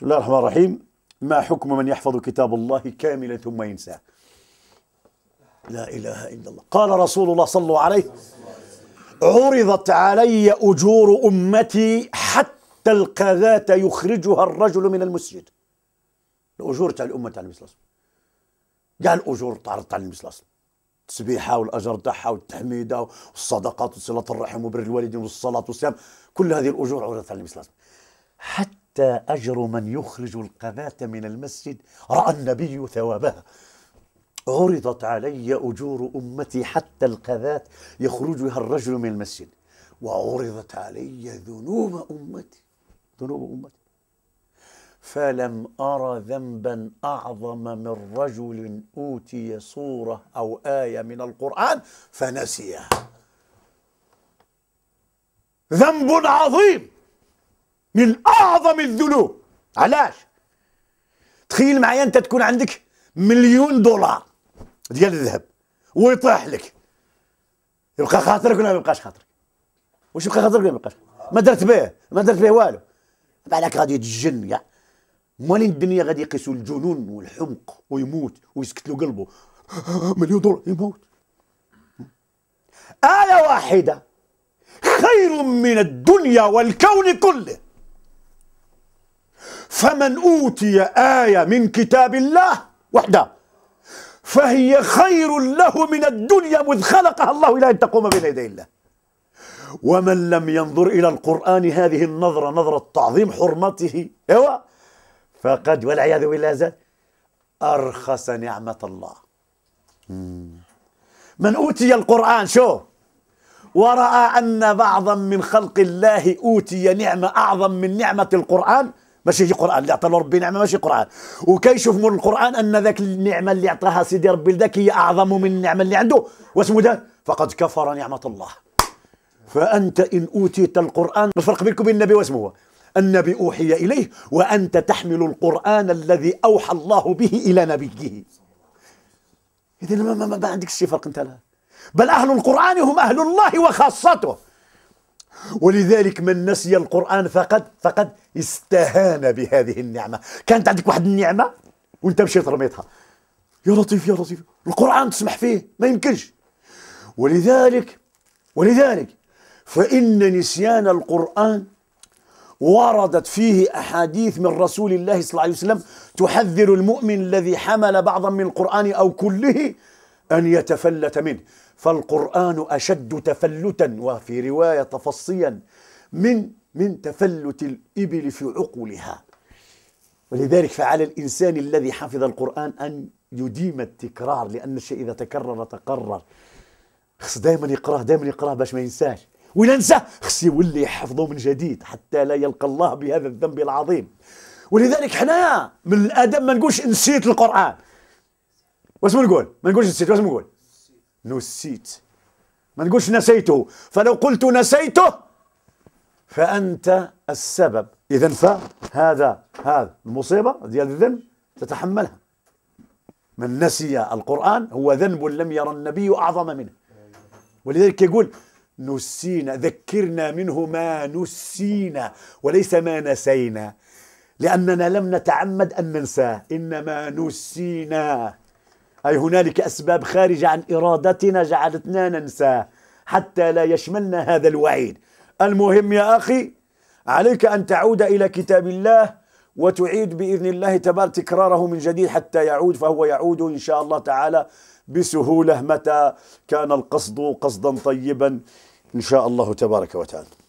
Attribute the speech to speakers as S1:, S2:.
S1: بسم الله الرحمن الرحيم ما حكم من يحفظ كتاب الله كاملا ثم ينساه لا إله إلا الله قال رسول الله صلى الله عليه عرضت علي أجور أمتي حتى القذاة يخرجها الرجل من المسجد الأجور تاع الأمة تاع النبي صلى الله عليه وسلم قال الأجور تاع تاع النبي صلى الله عليه وسلم التسبيحة والأجر تاعها والتحميدة والصدقات وصلة الرحم وبر الوالدين والصلاة والصيام كل هذه الأجور عرضت على النبي صلى الله عليه وسلم حتى حتى أجر من يخرج القذاة من المسجد رأى النبي ثوابها عرضت علي أجور أمتي حتى القذاة يخرجها الرجل من المسجد وعرضت علي ذنوب أمتي ذنوب أمتي فلم أرى ذنبا أعظم من رجل أوتي سورة أو آية من القرآن فنسيها ذنب عظيم من اعظم الذنوب علاش تخيل معايا انت تكون عندك مليون دولار ديال الذهب ويطيح لك يبقى خاطرك ولا ما يبقاش خاطرك واش يبقى خاطرك ولا ما يبقاش ما درت به ما درت به والو بعدك غادي يتجن كاع مالين الدنيا غادي يقيسوا الجنون والحمق ويموت ويسكت له قلبه مليون دولار يموت آية واحدة خير من الدنيا والكون كله فمن أوتي آية من كتاب الله وحده فهي خير له من الدنيا مذ خلقها الله إلى أن تقوم بين يدي الله ومن لم ينظر إلى القرآن هذه النظرة نظرة تعظيم حرمته هو إيوه، فقد والعياذ بالله زاد أرخص نعمة الله من أوتي القرآن شو ورأى أن بعضا من خلق الله أوتي نعمة أعظم من نعمة القرآن ماشي هي قران اللي عطى له ربي نعمه ماشي قران وكيشوف من القران ان ذاك النعمه اللي عطاها سيدي ربي لذاك هي اعظم من النعمه اللي عنده واسمو ده فقد كفر نعمه الله فانت ان اوتيت القران الفرق بينك وبين النبي واسمه هو النبي اوحي اليه وانت تحمل القران الذي اوحى الله به الى نبيه اذا ما, ما, ما عندك شي فرق انت لا بل اهل القران هم اهل الله وخاصته ولذلك من نسي القرآن فقد فقد استهان بهذه النعمة كانت عندك واحد النعمة وانت مشيت رميتها يا لطيف يا لطيف القرآن تسمح فيه ما يمكنش ولذلك ولذلك فإن نسيان القرآن وردت فيه أحاديث من رسول الله صلى الله عليه وسلم تحذر المؤمن الذي حمل بعضا من القرآن أو كله أن يتفلت منه فالقرآن أشد تفلتا وفي رواية تفصيا من من تفلت الإبل في عقولها ولذلك فعلى الإنسان الذي حفظ القرآن أن يديم التكرار لأن الشيء إذا تكرر تقرر خص دائما يقراه دائما يقراه باش ما ينساش ولا نساه خص يولي يحفظه من جديد حتى لا يلقى الله بهذا الذنب العظيم ولذلك حنايا من الادب ما نقولش نسيت القران واسم الجول ما نقولش نسيت واسم الجول نسيت ما نقولش نسيته فلو قلت نسيته فأنت السبب إذا فهذا هذا المصيبة ديال الذنب تتحملها من نسي القرآن هو ذنب لم يرى النبي أعظم منه ولذلك يقول نسينا ذكرنا منه ما نسينا وليس ما نسينا لأننا لم نتعمد أن ننساه إنما نسينا أي هنالك أسباب خارجة عن إرادتنا جعلتنا ننساه حتى لا يشملنا هذا الوعيد المهم يا أخي عليك أن تعود إلى كتاب الله وتعيد بإذن الله تبارك تكراره من جديد حتى يعود فهو يعود إن شاء الله تعالى بسهولة متى كان القصد قصدا طيبا إن شاء الله تبارك وتعالى